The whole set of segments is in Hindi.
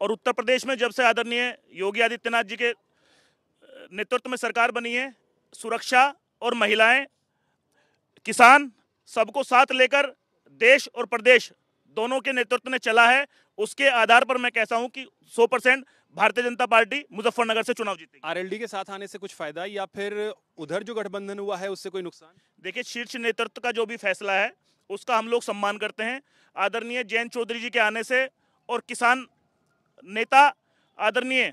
और उत्तर प्रदेश में जब से आदरणीय योगी आदित्यनाथ जी के नेतृत्व में सरकार बनी है सुरक्षा और महिलाएं किसान सबको साथ लेकर देश और प्रदेश दोनों के नेतृत्व ने चला है उसके आधार पर मैं कहता हूं कि 100 परसेंट भारतीय जनता पार्टी मुजफ्फरनगर से चुनाव जीतेगी आरएलडी के साथ आने से कुछ फायदा या फिर उधर जो गठबंधन हुआ है उससे कोई नुकसान देखिए शीर्ष नेतृत्व का जो भी फैसला है उसका हम लोग सम्मान करते हैं आदरणीय जैन चौधरी जी के आने से और किसान नेता आदरणीय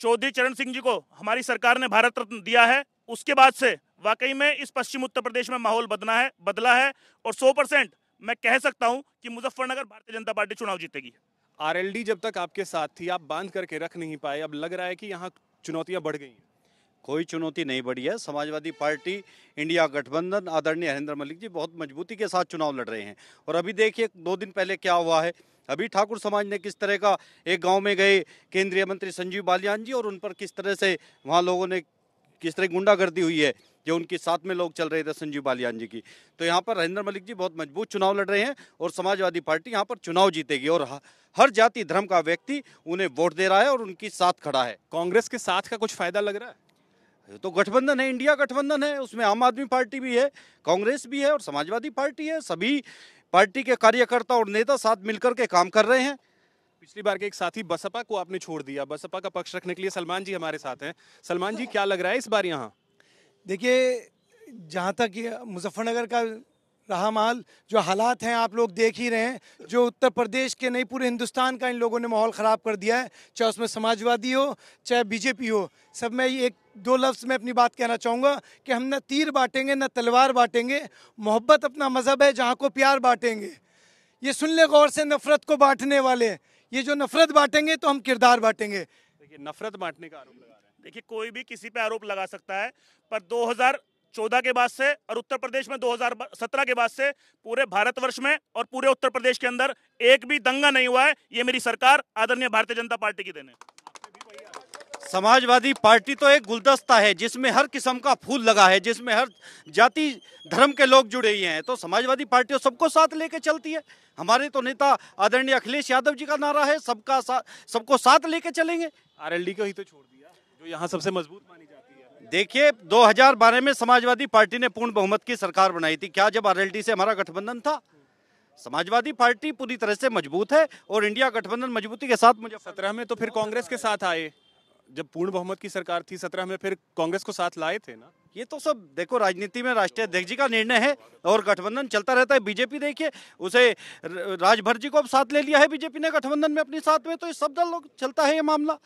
चौधरी चरण सिंह जी को हमारी सरकार ने भारत रत्न दिया है उसके बाद से वाकई में इस पश्चिम उत्तर प्रदेश में माहौल बदला है बदला है और सौ परसेंट मैं कह सकता हूं कि मुजफ्फरनगर भारतीय जनता पार्टी चुनाव जीतेगी आरएलडी जब तक आपके साथ थी आप बांध करके रख नहीं पाए अब लग रहा है कि यहाँ चुनौतियाँ बढ़ गई कोई चुनौती नहीं बढ़ी है समाजवादी पार्टी इंडिया गठबंधन आदरणीय हरेंद्र मलिक जी बहुत मजबूती के साथ चुनाव लड़ रहे हैं और अभी देखिए दो दिन पहले क्या हुआ है अभी ठाकुर समाज ने किस तरह का एक गांव में गए केंद्रीय मंत्री संजीव बालियान जी और उन पर किस तरह से वहाँ लोगों ने किस तरह गुंडागर्दी हुई है जो उनके साथ में लोग चल रहे थे संजीव बालियान जी की तो यहाँ पर रहेंद्र मलिक जी बहुत मजबूत चुनाव लड़ रहे हैं और समाजवादी पार्टी यहाँ पर चुनाव जीतेगी और हर जाति धर्म का व्यक्ति उन्हें वोट दे रहा है और उनकी साथ खड़ा है कांग्रेस के साथ का कुछ फायदा लग रहा है तो गठबंधन है इंडिया गठबंधन है उसमें आम आदमी पार्टी भी है कांग्रेस भी है और समाजवादी पार्टी है सभी पार्टी के कार्यकर्ता और नेता साथ मिलकर के काम कर रहे हैं पिछली बार के एक साथी बसपा को आपने छोड़ दिया बसपा का पक्ष रखने के लिए सलमान जी हमारे साथ हैं सलमान जी क्या लग रहा है इस बार यहाँ देखिए जहाँ तक मुजफ्फरनगर का रहा माल जो हालात हैं आप लोग देख ही रहे हैं जो उत्तर प्रदेश के नहीं पूरे हिंदुस्तान का इन लोगों ने माहौल ख़राब कर दिया है चाहे उसमें समाजवादी हो चाहे बीजेपी हो सब मैं ये एक दो लफ्ज़ में अपनी बात कहना चाहूँगा कि हम ना तीर बांटेंगे ना तलवार बांटेंगे मोहब्बत अपना मज़हब है जहाँ को प्यार बांटेंगे ये सुन ले गौर से नफ़रत को बांटने वाले ये जो नफ़रत बांटेंगे तो हम किरदार बांटेंगे देखिए नफ़रत बांटने का आरोप लगा रहे हैं देखिए कोई भी किसी पे आरोप लगा सकता है पर दो 2014 के बाद से और उत्तर प्रदेश में 2017 के बाद से पूरे भारतवर्ष में और पूरे उत्तर प्रदेश के अंदर एक भी दंगा नहीं हुआ है ये मेरी सरकार आदरणीय भारतीय जनता पार्टी की देने है समाजवादी पार्टी तो एक गुलदस्ता है जिसमें हर किस्म का फूल लगा है जिसमें हर जाति धर्म के लोग जुड़े हुए हैं तो समाजवादी पार्टी सबको साथ लेके चलती है हमारे तो नेता आदरणीय अखिलेश यादव जी का नारा है सबका साथ सबको साथ लेके चलेंगे आरएलडी को ही तो छोड़ दिया जो यहाँ सबसे मजबूत मानी जाती है देखिए 2012 में समाजवादी पार्टी ने पूर्ण बहुमत की सरकार बनाई थी क्या जब आरएलडी से हमारा गठबंधन था समाजवादी पार्टी पूरी तरह से मजबूत है और इंडिया गठबंधन मजबूती के साथ मुझे सत्रह में तो फिर कांग्रेस के साथ आए जब पूर्ण बहुमत की सरकार थी सत्रह में फिर कांग्रेस को साथ लाए थे ना ये तो सब देखो राजनीति में राष्ट्रीय अध्यक्ष जी का निर्णय है और गठबंधन चलता रहता है बीजेपी देखिए उसे राजभर जी को अब साथ ले लिया है बीजेपी ने गठबंधन में अपने साथ में तो ये सब दल लोग चलता है ये मामला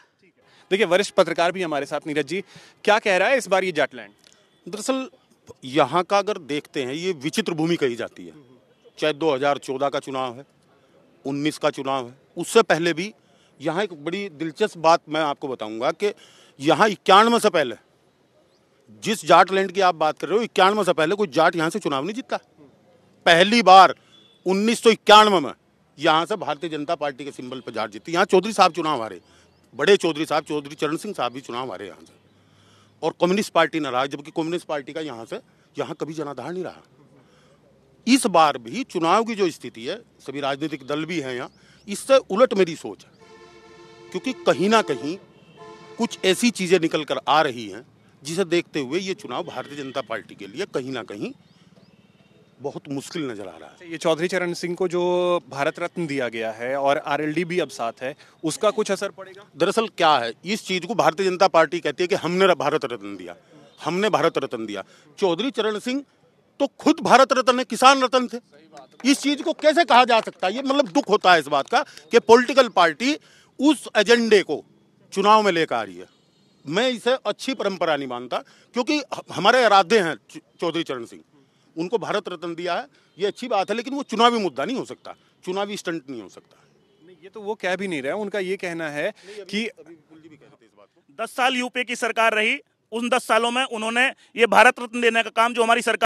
देखिए वरिष्ठ पत्रकार भी हमारे साथ नीरज जी क्या कह रहा है इस बार ये जाटलैंड दरअसल यहाँ का अगर देखते हैं ये विचित्र भूमि कही जाती है चाहे 2014 का चुनाव है 19 का चुनाव है उससे पहले भी यहाँ एक बड़ी दिलचस्प बात मैं आपको बताऊंगा कि यहाँ इक्यानवे से पहले जिस जाट लैंड की आप बात कर रहे हो इक्यानवे से पहले कोई जाट यहाँ से चुनाव नहीं जीतता पहली बार उन्नीस में यहाँ से भारतीय जनता पार्टी के सिंबल पर जाट जीती यहाँ चौधरी साहब चुनाव हारे बड़े चौधरी साहब चौधरी चरण सिंह साहब भी चुनाव हमारे यहाँ से और कम्युनिस्ट पार्टी ना रहा जबकि कम्युनिस्ट पार्टी का यहाँ से यहाँ कभी जनाधार नहीं रहा इस बार भी चुनाव की जो स्थिति है सभी राजनीतिक दल भी हैं यहाँ इससे उलट मेरी सोच है क्योंकि कहीं ना कहीं कुछ ऐसी चीज़ें निकल कर आ रही हैं जिसे देखते हुए ये चुनाव भारतीय जनता पार्टी के लिए कहीं ना कहीं बहुत मुश्किल नज़र आ रहा है अच्छा, ये चौधरी चरण सिंह को जो भारत रत्न दिया गया है और आर भी अब साथ है उसका कुछ असर पड़ेगा दरअसल क्या है इस चीज़ को भारतीय जनता पार्टी कहती है कि हमने भारत रत्न दिया हमने भारत रत्न दिया चौधरी चरण सिंह तो खुद भारत रत्न है किसान रत्न थे इस चीज़ को कैसे कहा जा सकता है ये मतलब दुख होता है इस बात का कि पॉलिटिकल पार्टी उस एजेंडे को चुनाव में लेकर आ रही है मैं इसे अच्छी परंपरा नहीं मानता क्योंकि हमारे इरादे हैं चौधरी चरण सिंह उनको भारत रत्न दिया है ये अच्छी बात है लेकिन वो चुनावी मुद्दा नहीं हो सकता चुनावी स्टंट नहीं हो सकता नहीं ये तो वो कह भी नहीं रहा उनका ये कहना है कि दस साल यूपी की सरकार रही उन दस सालों में उन्होंने ये भारत रत्न देने का काम जो हमारी सरकार